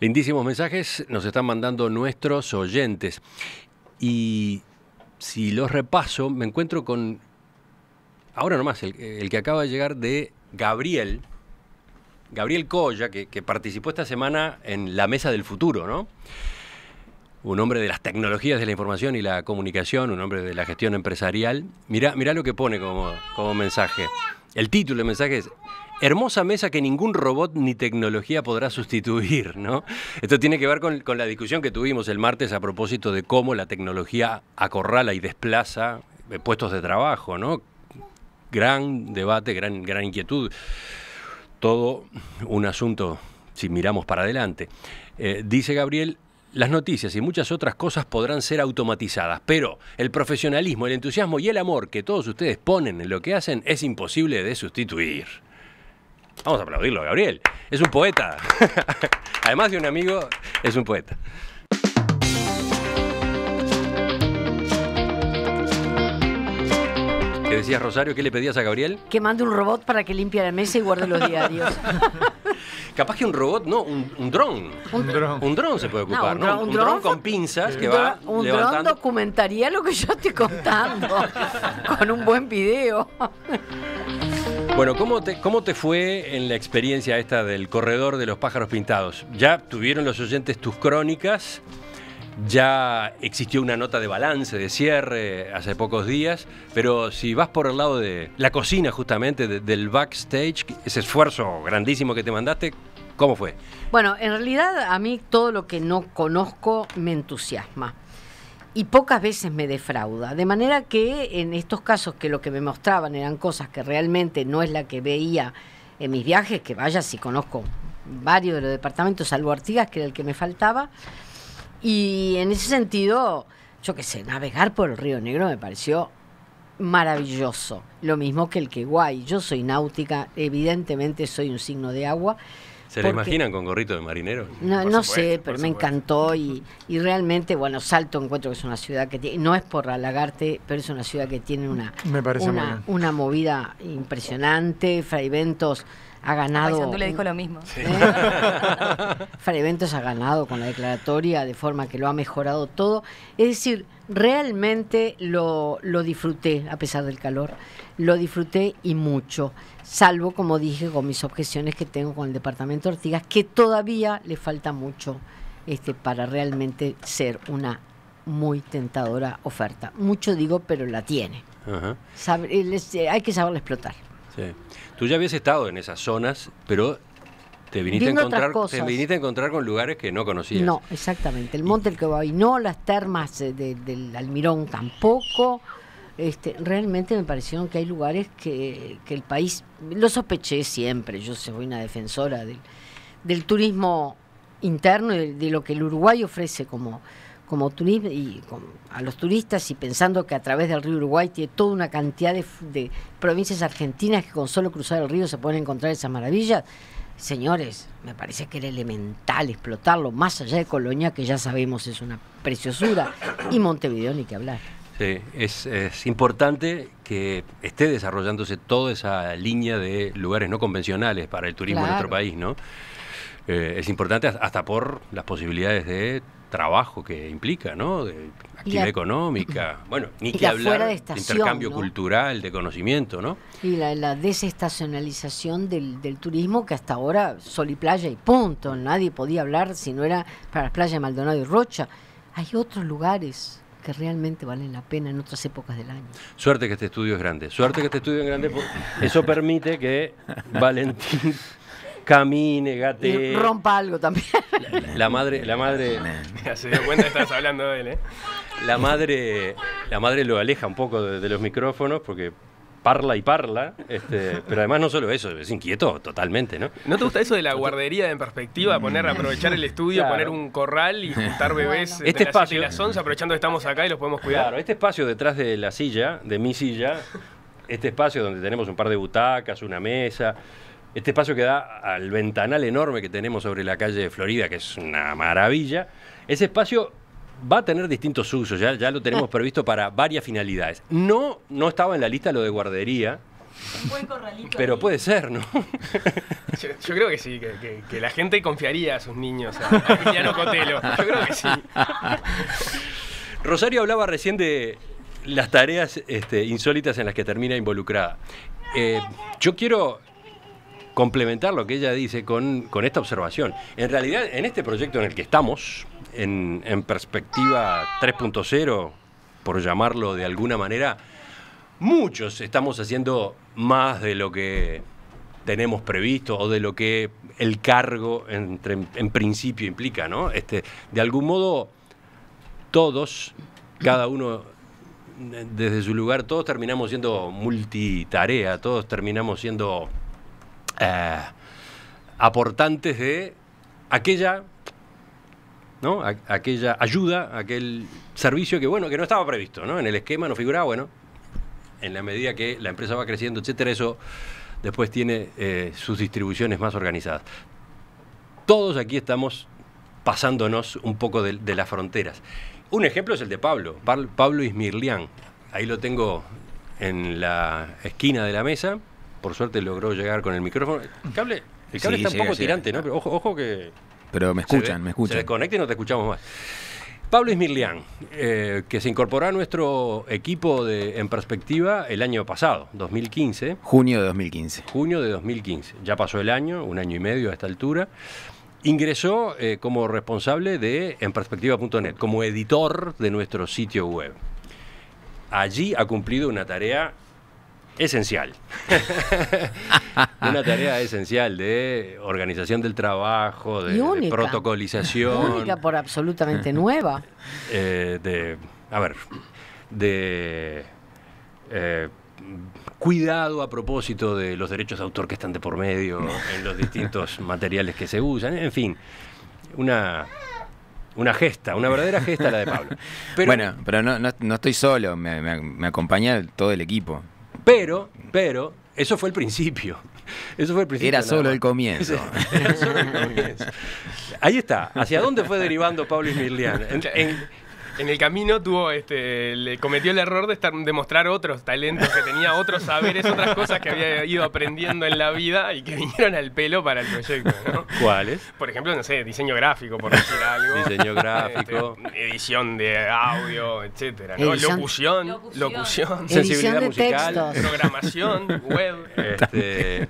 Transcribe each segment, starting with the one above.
Lindísimos mensajes nos están mandando nuestros oyentes. Y si los repaso, me encuentro con, ahora nomás, el, que acaba de llegar de Gabriel, Gabriel Colla, que, participó esta semana en la Mesa del Futuro, ¿no? Un hombre de las tecnologías de la información y la comunicación, un hombre de la gestión empresarial. Mirá, lo que pone como, como mensaje. El título del mensaje es Hermosa mesa que ningún robot ni tecnología podrá sustituir, ¿no? Esto tiene que ver con, la discusión que tuvimos el martes a propósito de cómo la tecnología acorrala y desplaza eh, puestos de trabajo, ¿no? Gran debate, gran, gran inquietud. Todo un asunto si miramos para adelante. Eh, dice Gabriel, las noticias y muchas otras cosas podrán ser automatizadas, pero el profesionalismo, el entusiasmo y el amor que todos ustedes ponen en lo que hacen es imposible de sustituir. Vamos a aplaudirlo, Gabriel. Es un poeta. Además de un amigo, es un poeta. ¿Qué decías, Rosario? ¿Qué le pedías a Gabriel? Que mande un robot para que limpie la mesa y guarde los diarios. Capaz que un robot, no, un, dron. Un dron. Un dron se puede ocupar, ¿no? Un, dron, con pinzas que va Un dron documentaría lo que yo estoy contando con un buen video. Bueno, ¿cómo te, fue en la experiencia esta del corredor de los pájaros pintados? Ya tuvieron los oyentes tus crónicas, ya existió una nota de balance, de cierre hace pocos días, pero si vas por el lado de la cocina justamente, del backstage, ese esfuerzo grandísimo que te mandaste, ¿cómo fue? Bueno, en realidad a mí todo lo que no conozco me entusiasma y pocas veces me defrauda. De manera que en estos casos que lo que me mostraban eran cosas que realmente no es la que veía en mis viajes, que vaya si conozco varios de los departamentos, salvo Artigas, que era el que me faltaba, y en ese sentido, yo qué sé, navegar por el Río Negro me pareció maravilloso, lo mismo que el que guay. Yo soy náutica, evidentemente soy un signo de agua, ¿Se le imaginan con gorrito de marinero? No, sé, pero me encantó y, y, realmente, bueno, Salto encuentro que es una ciudad que tiene, no es por halagarte, pero es una ciudad que tiene una, una, movida impresionante. Fray ha ganado. tú le dijo lo mismo. Sí. ha ganado con la declaratoria de forma que lo ha mejorado todo. Es decir, realmente lo, lo disfruté, a pesar del calor, lo disfruté y mucho, salvo, como dije, con mis objeciones que tengo con el departamento de Ortigas, que todavía le falta mucho este, para realmente ser una muy tentadora oferta. Mucho digo, pero la tiene. Eh, eh, hay que saberla explotar. Sí. Tú ya habías estado en esas zonas, pero te viniste, a encontrar, viniste a encontrar con lugares que no conocías. No, exactamente. El Monte del y no, las termas eh, del Almirón tampoco. Este, realmente me parecieron que hay lugares que, que, el país, lo sospeché siempre, yo soy una defensora del, del turismo interno y de lo que el Uruguay ofrece como, como turismo y a los turistas y pensando que a través del río Uruguay tiene toda una cantidad de, provincias argentinas que con solo cruzar el río se pueden encontrar esas maravillas. Señores, me parece que era elemental explotarlo, más allá de Colonia, que ya sabemos es una preciosura, y Montevideo ni que hablar. Sí, es, importante que esté desarrollándose toda esa línea de lugares no convencionales para el turismo en nuestro país, ¿no? Eh, es importante hasta por las posibilidades de trabajo que implica, ¿no? De actividad económica, bueno, ni que hablar de intercambio cultural, de conocimiento, ¿no? Y la, desestacionalización del, del, turismo que hasta ahora sol y playa y punto, nadie podía hablar si no era para las playas de Maldonado y Rocha. Hay otros lugares que realmente valen la pena en otras épocas del año. Suerte que este estudio es grande, suerte que este estudio es grande, porque eso permite que Valentín camine, gate. rompa algo también. La, madre, la madre. cuenta que hablando de él, ¿eh? La madre, la madre lo aleja un poco de, los micrófonos porque parla y parla, este, pero además no solo eso, es inquieto totalmente, ¿no? ¿No te gusta eso de la guardería en perspectiva, poner, aprovechar el estudio, poner un corral y juntar bebés este espacio, las 11, aprovechando que estamos acá y los podemos cuidar? Claro, este espacio detrás de la silla, de mi silla, este espacio donde tenemos un par de butacas, una mesa, este espacio que da al ventanal enorme que tenemos sobre la calle de Florida, que es una maravilla. Ese espacio va a tener distintos usos, ya, ya lo tenemos ah. previsto para varias finalidades. No, no estaba en la lista lo de guardería, Un Buen corralito. Pero puede ser, ¿no? Yo, creo que sí, que, la gente confiaría a sus niños a, a Cotelo. Yo creo que sí. Rosario hablaba recién de las tareas este, insólitas en las que termina involucrada. Eh, yo quiero complementar lo que ella dice con, con esta observación. En realidad, en este proyecto en el que estamos, en, perspectiva 3.0, por llamarlo de alguna manera, muchos estamos haciendo más de lo que tenemos previsto o de lo que el cargo en, principio implica, ¿no? Este, de algún modo, todos, cada uno desde su lugar, todos terminamos siendo multitarea, todos terminamos siendo eh, aportantes de aquella, ¿no? aquella ayuda, aquel servicio que, bueno, que no estaba previsto, ¿no? En el esquema no figuraba, bueno, en la medida que la empresa va creciendo, etcétera, eso después tiene eh, sus distribuciones más organizadas. Todos aquí estamos pasándonos un poco de, de las fronteras. Un ejemplo es el de Pablo, Pablo Ismirlián. Ahí lo tengo en la esquina de la mesa. Por suerte logró llegar con el micrófono. El cable, el está un poco tirante, ¿no? Pero ojo, que. Pero me escuchan, me escuchan. Se desconecta y no te escuchamos más. Pablo Ismirlián, eh, que se incorporó a nuestro equipo de En Perspectiva el año pasado, 2015. Junio de 2015. Junio de 2015. Ya pasó el año, un año y medio a esta altura. Ingresó eh, como responsable de enperspectiva.net, como editor de nuestro sitio web. Allí ha cumplido una tarea esencial. una tarea esencial de organización del trabajo, de, protocolización. Única por absolutamente nueva. Eh, de, a ver, de eh, cuidado a propósito de los derechos de autor que están de por medio en los distintos materiales que se usan. En fin, una una gesta, una verdadera gesta la de Pablo. bueno, pero no, no, estoy solo, me, acompaña todo el equipo. Pero, pero, eso fue el principio. Eso fue el principio. Era solo el comienzo. Ahí está. ¿Hacia dónde fue derivando Pablo Ismirlian? en, en el camino tuvo, este, le cometió el error de, estar, de mostrar otros talentos que tenía, otros saberes, otras cosas que había ido aprendiendo en la vida y que vinieron al pelo para el proyecto. ¿no? ¿Cuáles? Por ejemplo, no sé, diseño gráfico, por decir algo. Diseño gráfico. Este, edición de audio, etcétera. ¿no? Locución, locución, sensibilidad musical, programación, web. Este,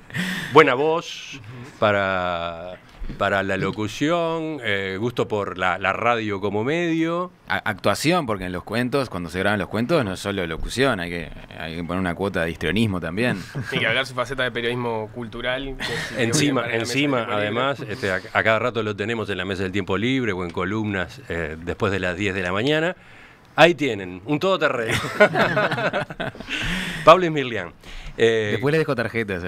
buena voz para para la locución, eh, gusto por la, radio como medio. actuación, porque en los cuentos, cuando se graban los cuentos, no es solo locución, hay que, hay que poner una cuota de histrionismo también. Y que hablar su faceta de periodismo cultural. encima, encima además, este, a, cada rato lo tenemos en la mesa del tiempo libre o en columnas eh, después de las 10 de la mañana. Ahí tienen, un todoterreno. Pablo y eh, Después le dejo tarjetas,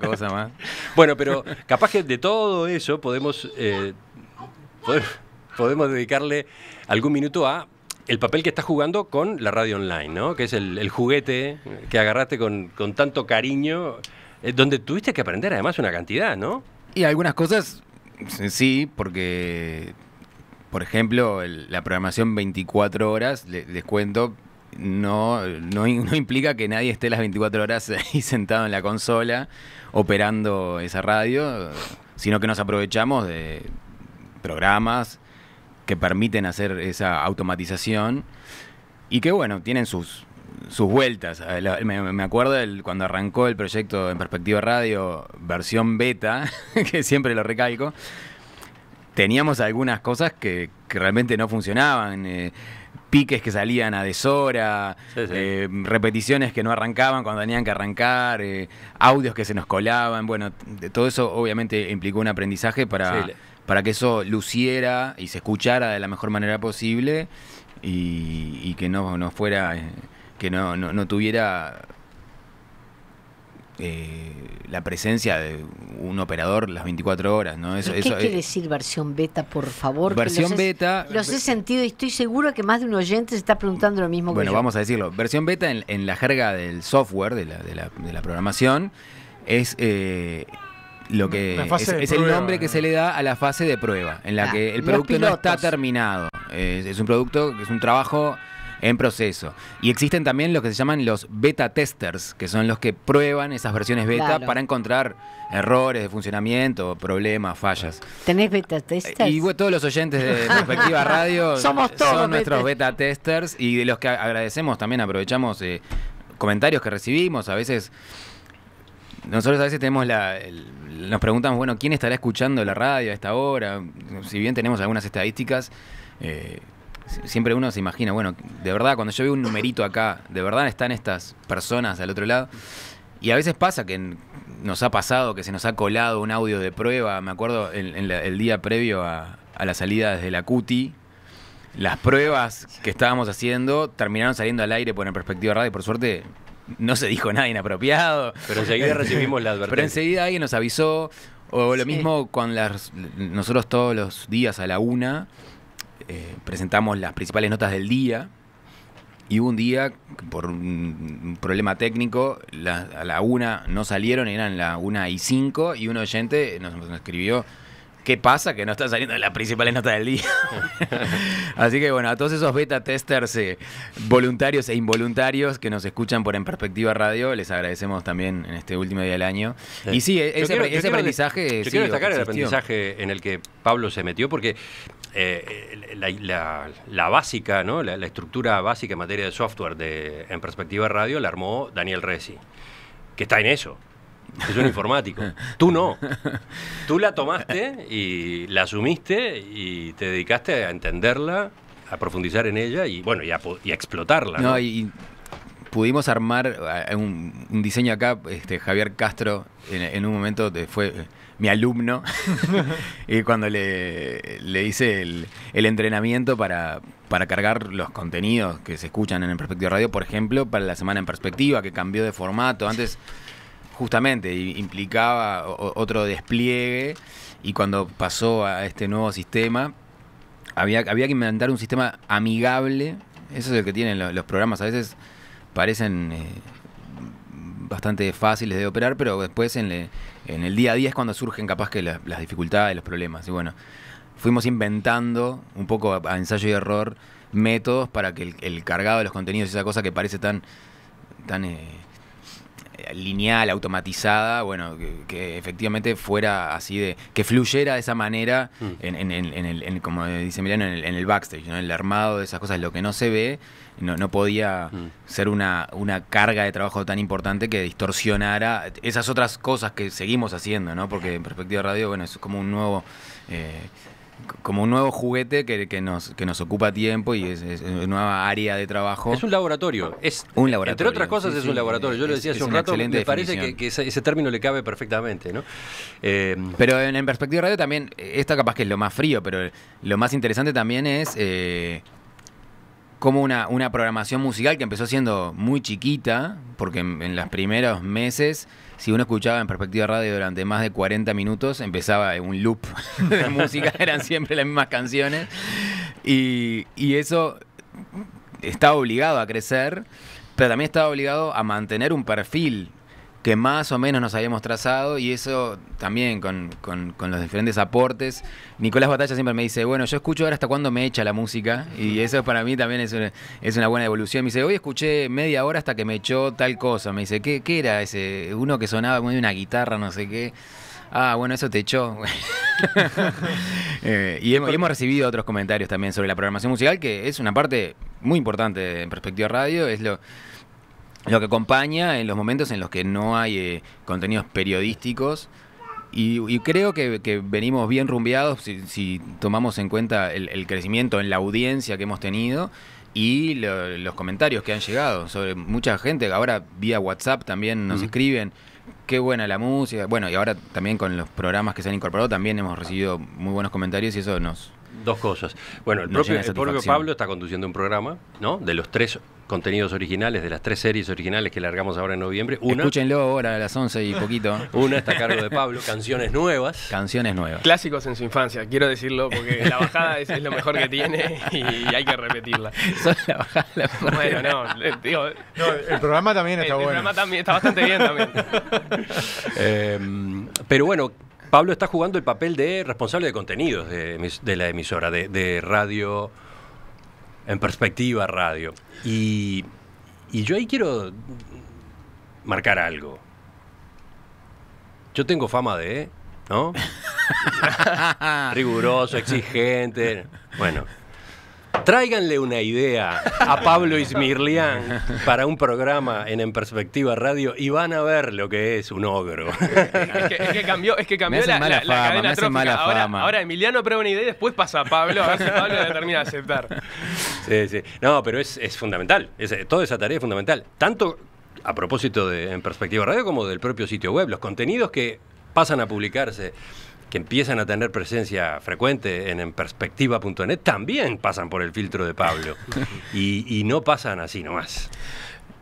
cosa más. Bueno, pero capaz que de todo eso podemos, eh, podemos dedicarle algún minuto a el papel que estás jugando con la radio online, ¿no? Que es el, juguete que agarraste con, con tanto cariño, eh, donde tuviste que aprender además una cantidad, ¿no? Y algunas cosas sí, porque, por ejemplo, la programación 24 horas, le, les cuento, no, no, implica que nadie esté las 24 horas ahí sentado en la consola operando esa radio, sino que nos aprovechamos de programas que permiten hacer esa automatización y que bueno, tienen sus, sus vueltas. Eh, me acuerdo cuando arrancó el proyecto en Perspectiva Radio, versión beta, que siempre lo recalco, teníamos algunas cosas que, realmente no funcionaban. Eh, piques que salían a deshora, eh, repeticiones que no arrancaban cuando tenían que arrancar, eh, audios que se nos colaban. Bueno, todo eso obviamente implicó un aprendizaje para, para que eso luciera y se escuchara de la mejor manera posible y, y que no, no fuera, eh, que no, no, no tuviera eh, la presencia de un operador las 24 horas, ¿no? Eso, ¿Qué quiere decir versión beta, por favor? Versión beta. los he sentido y estoy seguro que más de un oyente se está preguntando lo mismo. Bueno, que yo. vamos a decirlo. Versión beta en, la jerga del software, de la, programación, es eh, lo que es, el nombre que se le da a la fase de prueba, en la ah, que el producto no está terminado. es un producto que es un trabajo en proceso. Y existen también los que se llaman los beta testers, que son los que prueban esas versiones beta para encontrar errores de funcionamiento, problemas, fallas. ¿Tenés beta testers? Y todos los oyentes de Perspectiva Radio Somos todos son nuestros beta testers y de los que agradecemos también, aprovechamos eh, comentarios que recibimos, a veces... Nosotros a veces tenemos la, nos preguntamos, bueno, ¿quién estará escuchando la radio a esta hora? Si bien tenemos algunas estadísticas, eh, siempre uno se imagina, bueno, de verdad, cuando yo veo un numerito acá, de verdad están estas personas al otro lado. Y a veces pasa que nos ha pasado, que se nos ha colado un audio de prueba. Me acuerdo el día previo a, la salida desde la CUTI, las pruebas que estábamos haciendo terminaron saliendo al aire por en perspectiva radio. Por suerte no se dijo nada inapropiado. Pero enseguida recibimos la advertencia. Pero enseguida alguien nos avisó. O lo mismo con las, nosotros todos los días a la una eh, presentamos las principales notas del día y un día, por un problema técnico, a la una no salieron, eran la una y cinco y un oyente nos, escribió ¿Qué pasa? Que no está saliendo las principales notas del día. Así que bueno, a todos esos beta testers eh, voluntarios e involuntarios que nos escuchan por En Perspectiva Radio, les agradecemos también en este último día del año. Y sí, ese, aprendizaje... yo quiero destacar el aprendizaje en el que Pablo se metió, porque eh, la, básica, ¿no? La, estructura básica en materia de software de, en perspectiva radio la armó Daniel Resi, que está en eso. Es un informático. Tú no. Tú la tomaste y la asumiste y te dedicaste a entenderla, a profundizar en ella y bueno, y a, explotarla. ¿no? y pudimos armar eh, un, diseño acá, este, Javier Castro en, en un momento eh, fue mi alumno, y cuando le, hice el, entrenamiento para, cargar los contenidos que se escuchan en el Perspectiva Radio, por ejemplo, para la semana en perspectiva, que cambió de formato. Antes, justamente, implicaba otro despliegue, y cuando pasó a este nuevo sistema, había, había que inventar un sistema amigable. Eso es el que tienen los, programas. A veces parecen. Eh, bastante fáciles de operar, pero después en, el día a día es cuando surgen capaz que las dificultades, los problemas. Y bueno, fuimos inventando un poco a, ensayo y error métodos para que el, cargado de los contenidos, esa cosa que parece tan, tan eh, eh, lineal, automatizada, bueno, que, efectivamente fuera así de, que fluyera de esa manera, mm. en, el, como dice Emiliano, en el, backstage, ¿no? el armado de esas cosas, lo que no se ve, no, podía mm. ser una, una carga de trabajo tan importante que distorsionara esas otras cosas que seguimos haciendo, ¿no? porque en Perspectiva Radio, bueno, es como un nuevo... Eh, como un nuevo juguete que, nos, que nos ocupa tiempo y es, una nueva área de trabajo. Es un laboratorio. Es, un laboratorio. Entre otras cosas es un laboratorio. Yo lo decía hace un rato, me parece que, ese, término le cabe perfectamente. ¿no? Eh, pero en, perspectiva radio también, esto capaz que es lo más frío, pero lo más interesante también es... Eh, como una, una, programación musical que empezó siendo muy chiquita, porque en, los primeros meses, si uno escuchaba en perspectiva radio durante más de 40 minutos, empezaba un loop de música, eran siempre las mismas canciones, y, y eso estaba obligado a crecer, pero también estaba obligado a mantener un perfil que más o menos nos habíamos trazado y eso también con, los diferentes aportes. Nicolás Batalla siempre me dice, bueno, yo escucho ahora hasta cuándo me echa la música y eso para mí también es una, buena evolución. Me dice, hoy escuché media hora hasta que me echó tal cosa. Me dice, ¿qué, era ese? Uno que sonaba muy una guitarra, no sé qué. Ah, bueno, eso te echó. Eh, y, hemos, y, hemos, recibido otros comentarios también sobre la programación musical, que es una parte muy importante en Perspectiva Radio, es lo lo que acompaña en los momentos en los que no hay eh, contenidos periodísticos. Y, creo que, venimos bien rumbeados si, tomamos en cuenta el, crecimiento en la audiencia que hemos tenido y los comentarios que han llegado sobre mucha gente. Ahora vía WhatsApp también nos escriben qué buena la música. Bueno, y ahora también con los programas que se han incorporado también hemos recibido muy buenos comentarios y eso nos, dos cosas. Bueno, el, propio, Pablo está conduciendo un programa, ¿no? De los tres contenidos originales, de las tres series originales que largamos ahora en noviembre. Escúchenlo ahora a las 11 y poquito. Una está a cargo de Pablo, canciones nuevas. Canciones nuevas. Clásicos en su infancia, quiero decirlo, porque la bajada es, lo mejor que tiene y hay que repetirla. Bueno, no, el programa también está bueno. El programa también está bastante bien también. Eh, pero bueno, Pablo está jugando el papel de responsable de contenidos de, la emisora, de, de, radio, en perspectiva radio. Y, y yo ahí quiero marcar algo. Yo tengo fama de, ¿no? Riguroso, exigente. Bueno, Tráiganle una idea a Pablo Ismirlián para un programa en En Perspectiva Radio y van a ver lo que es un ogro. Es que, cambió, la, la, la, Ahora, Emiliano prueba una idea y después pasa a Pablo, a ver si Pablo la termina de aceptar. Sí, sí. No, pero es, fundamental. Es, eh, toda esa tarea es fundamental. Tanto a propósito de En Perspectiva Radio como del propio sitio web. Los contenidos que pasan a publicarse que empiezan a tener presencia frecuente en, perspectiva.net también pasan por el filtro de Pablo y, no pasan así nomás.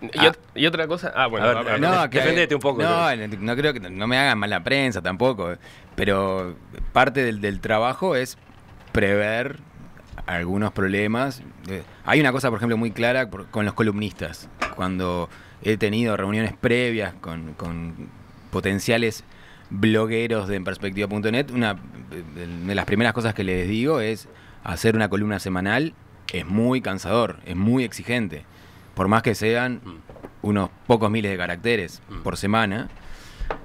Y, ah. otra cosa, ah, bueno, eh, no, defendete un poco. No, no, creo que no me hagan la prensa tampoco, eh, pero parte del, trabajo es prever algunos problemas. Eh, hay una cosa, por ejemplo, muy clara con los columnistas. Cuando he tenido reuniones previas con potenciales blogueros de perspectiva.net, una de las primeras cosas que les digo es hacer una columna semanal es muy cansador, es muy exigente. Por más que sean mm. unos pocos miles de caracteres mm. por semana.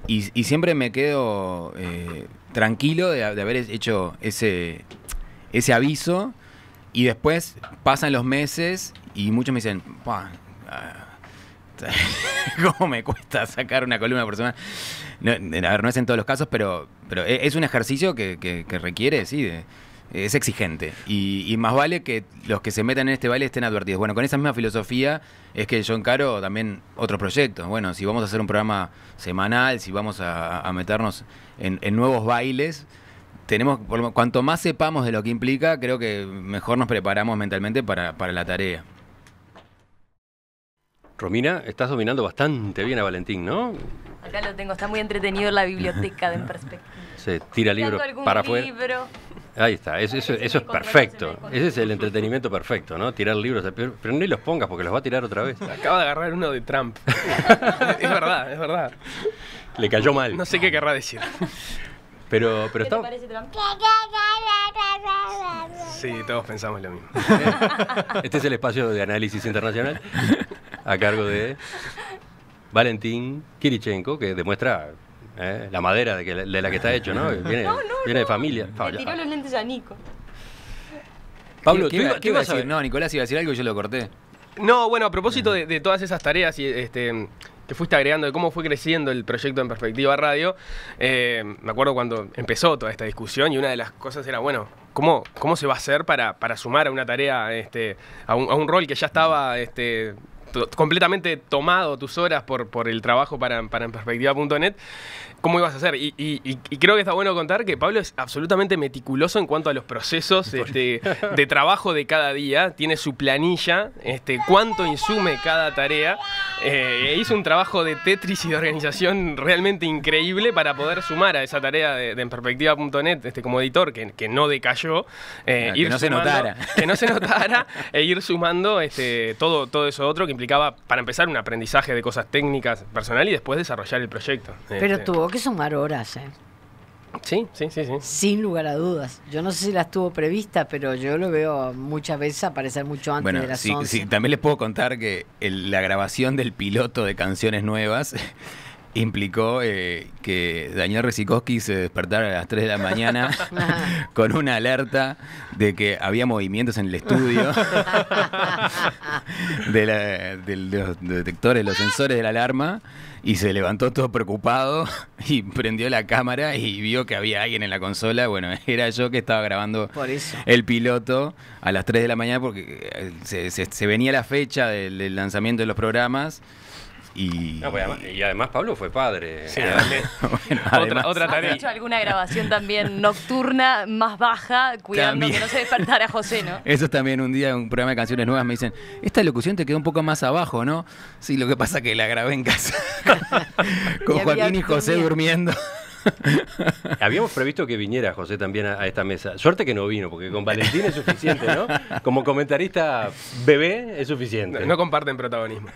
Y, siempre me quedo eh, tranquilo de, haber hecho ese, ese aviso. Y después pasan los meses y muchos me dicen, cómo me cuesta sacar una columna por semana. a ver, no es en todos los casos, pero, pero e, es un ejercicio que, requiere, sí, es exigente. Y, más vale que los que se metan en este baile estén advertidos. Bueno, con esa misma filosofía es que yo encaro también otros proyectos. Bueno, si vamos a hacer un programa semanal, si vamos a, meternos en, en, nuevos bailes, tenemos, cuanto más sepamos de lo que implica, creo que mejor nos preparamos mentalmente para la tarea. Romina, estás dominando bastante bien a Valentín, ¿no? Acá lo tengo, está muy entretenido en la biblioteca de en perspectiva. Se tira libros para afuera. Ahí está, eso, es perfecto. Ese es el entretenimiento perfecto, ¿no? Tirar libros, pero ni los pongas porque los va a tirar otra vez. Acaba de agarrar uno de Trump. es verdad, es verdad. Le cayó mal. No sé qué querrá decir. Pero, pero Sí, todos pensamos lo mismo. Este es el espacio de análisis internacional a cargo de Valentín Kirichenko, que demuestra eh, la madera de, la que está hecho, ¿no? Viene, de familia. lentes a Nico. Pablo, ¿qué, iba, a decir? No, Nicolás iba a decir algo y yo lo corté. No, bueno, a propósito de, todas esas tareas y este que fuiste agregando de cómo fue creciendo el proyecto en Perspectiva Radio. Eh, me acuerdo cuando empezó toda esta discusión y una de las cosas era, bueno, ¿cómo, cómo se va a hacer para, para sumar a una tarea, este, a, un, rol que ya estaba este, completamente tomado tus horas por, por el trabajo para, para en perspectiva.net, ¿cómo ibas a hacer? Y, creo que está bueno contar que Pablo es absolutamente meticuloso en cuanto a los procesos este, de trabajo de cada día, tiene su planilla, este, cuánto insume cada tarea, eh, e hizo un trabajo de Tetris y de organización realmente increíble para poder sumar a esa tarea de, de en perspectiva.net este, como editor, que, que no decayó, eh, que no se notara. Que no se notara e ir sumando este, todo, todo eso otro que implicaba, para empezar, un aprendizaje de cosas técnicas, personal y después desarrollar el proyecto. Pero este, tuvo que sumar horas, ¿eh? Sí, sí, sí, sí. Sin lugar a dudas. Yo no sé si las tuvo prevista, pero yo lo veo muchas veces aparecer mucho antes de las sí, Sí, también les puedo contar que la grabación del piloto de Canciones Nuevas implicó eh, que Daniel Resikoski se despertara a las 3 de la mañana con una alerta de que había movimientos en el estudio de, los detectores, los sensores de la alarma, y se levantó todo preocupado y prendió la cámara y vio que había alguien en la consola. Bueno, era yo que estaba grabando el piloto a las 3 de la mañana porque eh, se, venía la fecha del lanzamiento de los programas pues, y, además, Pablo fue padre. otra, tarea. ¿Has hecho alguna grabación también nocturna más baja, cuidando que no se despertara José, ¿no? Eso también un día un programa de canciones nuevas me dicen, esta locución te quedó un poco más abajo, ¿no? Sí, lo que pasa es que la grabé en casa. Con y Joaquín y José durmiendo. Habíamos previsto que viniera José también a, esta mesa. Suerte que no vino, porque con Valentín es suficiente, ¿no? Como comentarista bebé es suficiente. no comparten protagonismo.